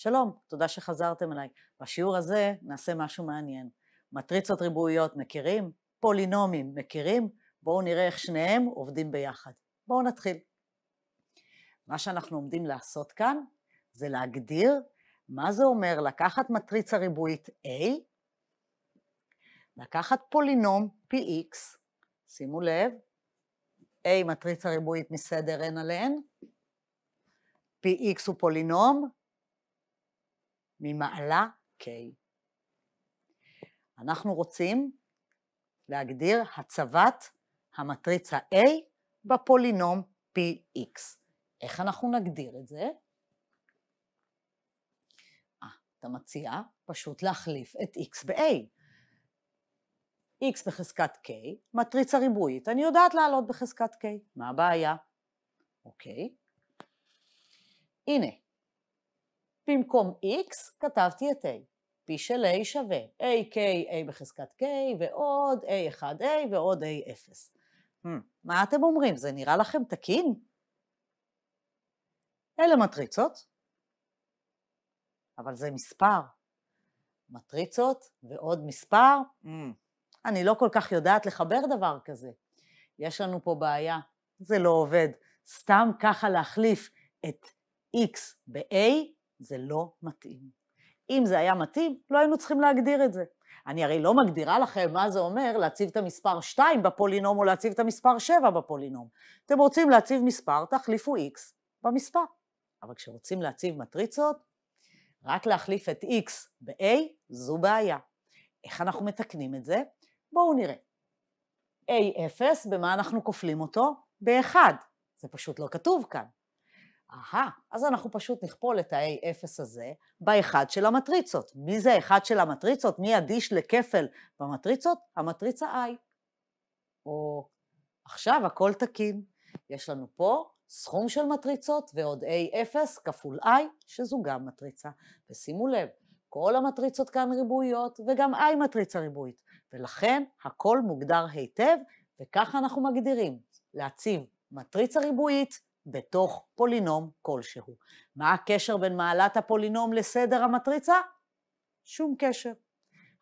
שלום, תודה שחזרתם אליי. בשיעור הזה נעשה משהו מעניין. מטריצות ריבועיות מכירים? פולינומים מכירים? בואו נראה איך שניהם עובדים ביחד. בואו נתחיל. מה שאנחנו עומדים לעשות כאן זה להגדיר מה זה אומר לקחת מטריצה ריבועית A, לקחת פולינום PX, שימו לב, A מטריצה ריבועית מסדר n על n, PX הוא פולינום, ממעלה K. אנחנו רוצים להגדיר הצבת המטריצה A בפולינום PX. איך אנחנו נגדיר את זה? אה, אתה מציע פשוט להחליף את X ב-A. x בחזקת k, מטריצה ריבועית, אני יודעת לעלות בחזקת k, מה הבעיה? אוקיי. הנה, במקום x כתבתי את a. p של a שווה a k a בחזקת k ועוד a1a ועוד a0. Hmm. מה אתם אומרים? זה נראה לכם תקין? אלה מטריצות, אבל זה מספר. מטריצות ועוד מספר? Hmm. אני לא כל כך יודעת לחבר דבר כזה. יש לנו פה בעיה, זה לא עובד. סתם ככה להחליף את x ב-a זה לא מתאים. אם זה היה מתאים, לא היינו צריכים להגדיר את זה. אני הרי לא מגדירה לכם מה זה אומר להציב את המספר 2 בפולינום או להציב את המספר 7 בפולינום. אתם רוצים להציב מספר, תחליפו x במספר. אבל כשרוצים להציב מטריצות, רק להחליף את x ב-a זו בעיה. איך אנחנו מתקנים את זה? בואו נראה. a0, במה אנחנו כופלים אותו? ב-1. זה פשוט לא כתוב כאן. אהה, אז אנחנו פשוט נכפול את ה-A0 הזה באחד של המטריצות. מי זה אחד של המטריצות? מי אדיש לכפל במטריצות? המטריצה I. או עכשיו הכל תקין. יש לנו פה סכום של מטריצות ועוד A0 כפול I, שזו גם מטריצה. ושימו לב, כל המטריצות כאן ריבועיות וגם I מטריצה ריבועית. ולכן הכל מוגדר היטב, וככה אנחנו מגדירים להציב מטריצה ריבועית, בתוך פולינום כלשהו. מה הקשר בין מעלת הפולינום לסדר המטריצה? שום קשר.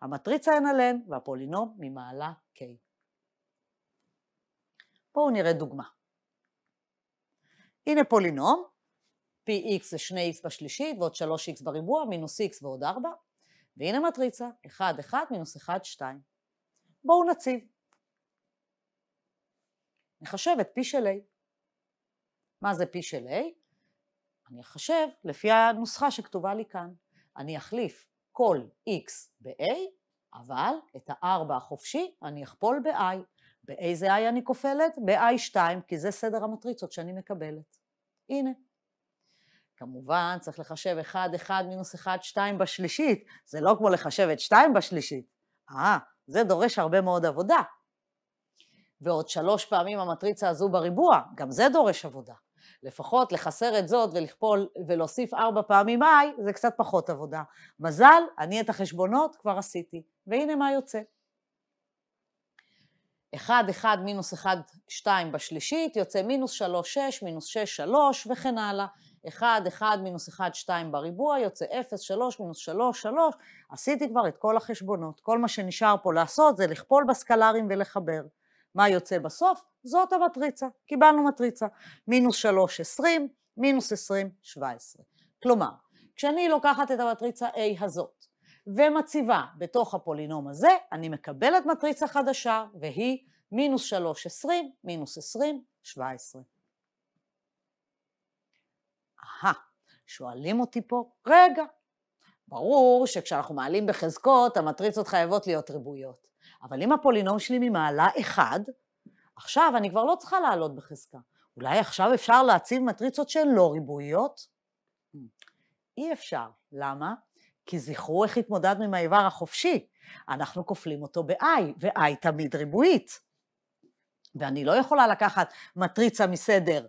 המטריצה אין עליהן והפולינום ממעלה K. בואו נראה דוגמה. הנה פולינום, px זה 2x בשלישית ועוד 3x בריבוע, מינוס x ועוד 4, והנה מטריצה, 1, 1, מינוס 1, 2. בואו נציב. נחשב את p של a. מה זה P של A? אני אחשב לפי הנוסחה שכתובה לי כאן. אני אחליף כל X ב-A, אבל את ה-4 החופשי אני אכפול ב-I. באיזה I אני כופלת? ב-I2, כי זה סדר המטריצות שאני מקבלת. הנה. כמובן, צריך לחשב 1, 1, מינוס 1, 2 בשלישית. זה לא כמו לחשב את 2 בשלישית. אה, זה דורש הרבה מאוד עבודה. ועוד שלוש פעמים המטריצה הזו בריבוע, גם זה דורש עבודה. לפחות לחסר את זאת ולכפול ולהוסיף ארבע פעמים איי, זה קצת פחות עבודה. מזל, אני את החשבונות כבר עשיתי, והנה מה יוצא. 1, 1, מינוס 1, 2 בשלישית, יוצא מינוס 3, 6, מינוס 6, 3 וכן הלאה. 1, 1, מינוס 1, 2 בריבוע, יוצא 0, 3, מינוס 3, 3. עשיתי כבר את כל החשבונות. כל מה שנשאר פה לעשות זה לכפול בסקלרים ולחבר. מה יוצא בסוף? זאת המטריצה, קיבלנו מטריצה. מינוס 3, 20, מינוס 20, 17. כלומר, כשאני לוקחת את המטריצה A הזאת ומציבה בתוך הפולינום הזה, אני מקבלת מטריצה חדשה, והיא מינוס 3, 20, מינוס 20, 17. אהה, שואלים אותי פה, רגע, ברור שכשאנחנו מעלים בחזקות, המטריצות חייבות להיות ריבועיות. אבל אם הפולינום שלי ממעלה 1, עכשיו אני כבר לא צריכה לעלות בחזקה. אולי עכשיו אפשר להציב מטריצות שהן לא ריבועיות? אי אפשר. למה? כי זכרו איך התמודדנו עם האיבר החופשי. אנחנו כופלים אותו ב-I, ו-I תמיד ריבועית. ואני לא יכולה לקחת מטריצה מסדר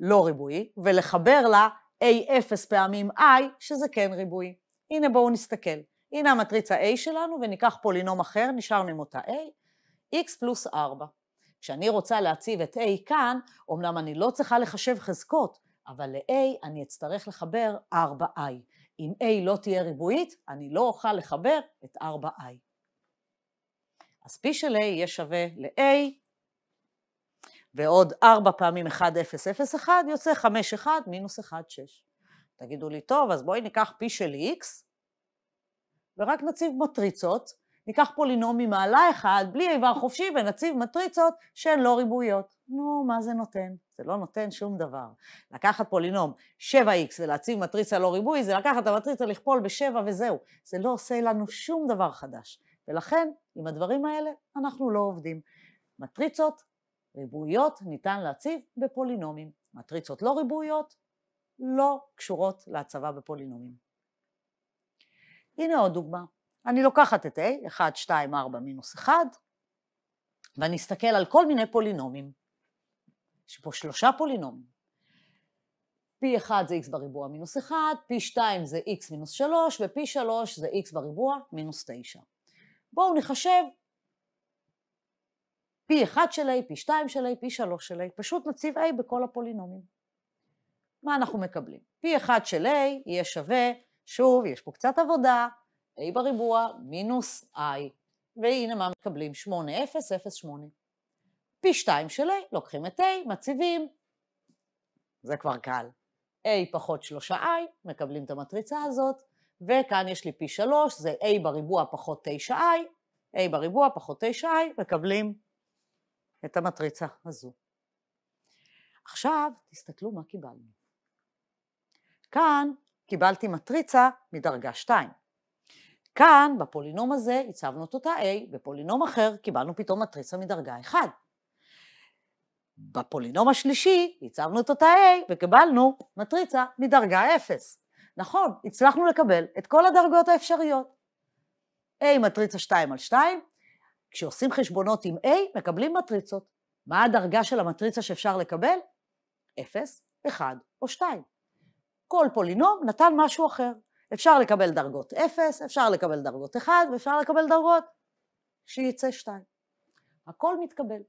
לא ריבועי ולחבר לה A0 פעמים I, שזה כן ריבועי. הנה בואו נסתכל. הנה המטריצה A שלנו, וניקח פולינום אחר, נשארנו עם אותה A, x פלוס 4. כשאני רוצה להציב את A כאן, אמנם אני לא צריכה לחשב חזקות, אבל ל-A אני אצטרך לחבר 4i. אם A לא תהיה ריבועית, אני לא אוכל לחבר את 4i. אז P של A יהיה שווה ל-A, ועוד 4 פעמים 1, 0, 0, 1, יוצא 5, 1, מינוס 1, 6. תגידו לי, טוב, אז בואי ניקח P של X, ורק נציב מטריצות, ניקח פולינום ממעלה אחד, בלי איבר חופשי, ונציב מטריצות שהן לא ריבועיות. נו, מה זה נותן? זה לא נותן שום דבר. לקחת פולינום 7x ולהציב מטריצה לא ריבועי, זה לקחת את המטריצה לכפול ב-7 וזהו. זה לא עושה לנו שום דבר חדש. ולכן, עם הדברים האלה אנחנו לא עובדים. מטריצות ריבועיות ניתן להציב בפולינומים. מטריצות לא ריבועיות לא קשורות להצבה בפולינומים. הנה עוד דוגמה. אני לוקחת את a, 1, 2, 4, מינוס 1, ואני אסתכל על כל מיני פולינומים. יש פה שלושה פולינומים. p 1 זה x בריבוע מינוס 1, p 2 זה x מינוס 3, ו p 3 זה x בריבוע מינוס 9. בואו נחשב p 1 של a, p 2 של a, p 3 של a, פשוט נציב a בכל הפולינומים. מה אנחנו מקבלים? p 1 של a יהיה שווה שוב, יש פה קצת עבודה, a בריבוע מינוס i, והנה מה מקבלים? 8, 0, 0, 8. פי 2 של a, לוקחים את a, מציבים, זה כבר קל. a פחות 3i, מקבלים את המטריצה הזאת, וכאן יש לי פי 3, זה a בריבוע פחות 9i, a בריבוע פחות 9i, מקבלים את המטריצה הזו. עכשיו, תסתכלו מה קיבלנו. כאן קיבלתי מטריצה מדרגה 2. כאן, בפולינום הזה, הצבנו את אותה A, בפולינום אחר קיבלנו פתאום מטריצה מדרגה 1. בפולינום השלישי הצבנו את אותה A וקיבלנו מטריצה מדרגה 0. נכון, הצלחנו לקבל את כל הדרגות האפשריות. A מטריצה 2 על 2, כשעושים חשבונות עם A מקבלים מטריצות. מה הדרגה של המטריצה שאפשר לקבל? 0, 1 או 2. כל פולינום נתן משהו אחר. אפשר לקבל דרגות 0, אפשר לקבל דרגות 1, ואפשר לקבל דרגות שיצא 2. הכל מתקבל.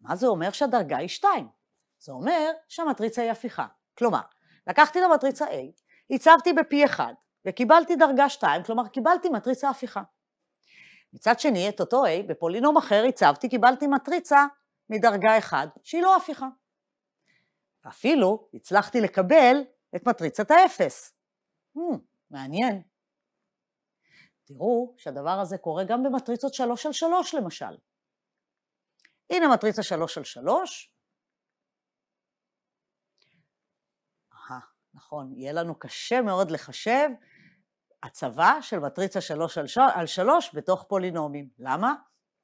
מה זה אומר שהדרגה היא 2? זה אומר שהמטריצה היא הפיכה. כלומר, לקחתי למטריצה A, הצבתי ב-P1 וקיבלתי דרגה 2, כלומר קיבלתי מטריצה הפיכה. מצד שני, את אותו A בפולינום אחר הצבתי, קיבלתי מטריצה מדרגה 1 שהיא לא הפיכה. אפילו הצלחתי לקבל את מטריצת האפס. Hmm, מעניין. תראו שהדבר הזה קורה גם במטריצות 3 על 3 למשל. הנה מטריצה 3 על 3. אהה, נכון, יהיה לנו קשה מאוד לחשב הצבה של מטריצה 3 על 3 בתוך פולינומים. למה?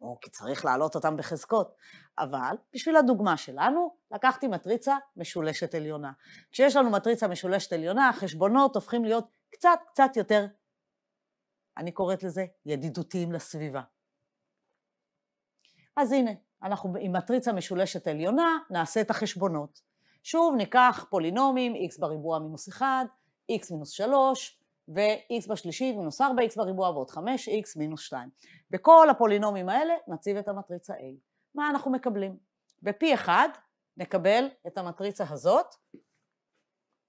או כי צריך להעלות אותם בחזקות, אבל בשביל הדוגמה שלנו, לקחתי מטריצה משולשת עליונה. כשיש לנו מטריצה משולשת עליונה, החשבונות הופכים להיות קצת קצת יותר, אני קוראת לזה, ידידותיים לסביבה. אז הנה, אנחנו עם מטריצה משולשת עליונה, נעשה את החשבונות. שוב, ניקח פולינומים, x בריבוע מינוס 1, x מינוס 3, ו-x בשלישי מינוס 4x בריבוע ועוד 5x מינוס 2. בכל הפולינומים האלה נציב את המטריצה A. מה אנחנו מקבלים? ב-P1 נקבל את המטריצה הזאת,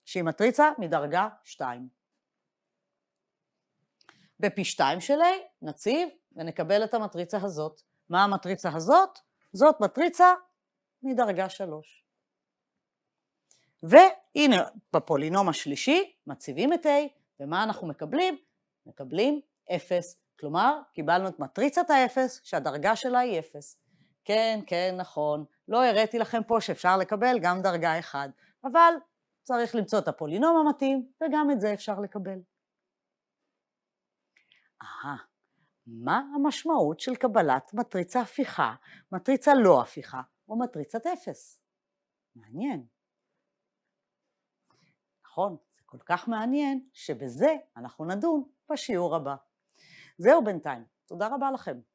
שהיא מטריצה מדרגה 2. ב-P2 של A נציב ונקבל את המטריצה הזאת. מה המטריצה הזאת? זאת מטריצה מדרגה 3. והנה, בפולינום השלישי מציבים את A, ומה אנחנו מקבלים? מקבלים אפס. כלומר, קיבלנו את מטריצת האפס, שהדרגה שלה היא אפס. כן, כן, נכון, לא הראיתי לכם פה שאפשר לקבל גם דרגה אחד, אבל צריך למצוא את הפולינום המתאים, וגם את זה אפשר לקבל. אהה, מה המשמעות של קבלת מטריצה הפיכה, מטריצה לא הפיכה, או מטריצת אפס? מעניין. נכון, כל כך מעניין, שבזה אנחנו נדון בשיעור הבא. זהו בינתיים, תודה רבה לכם.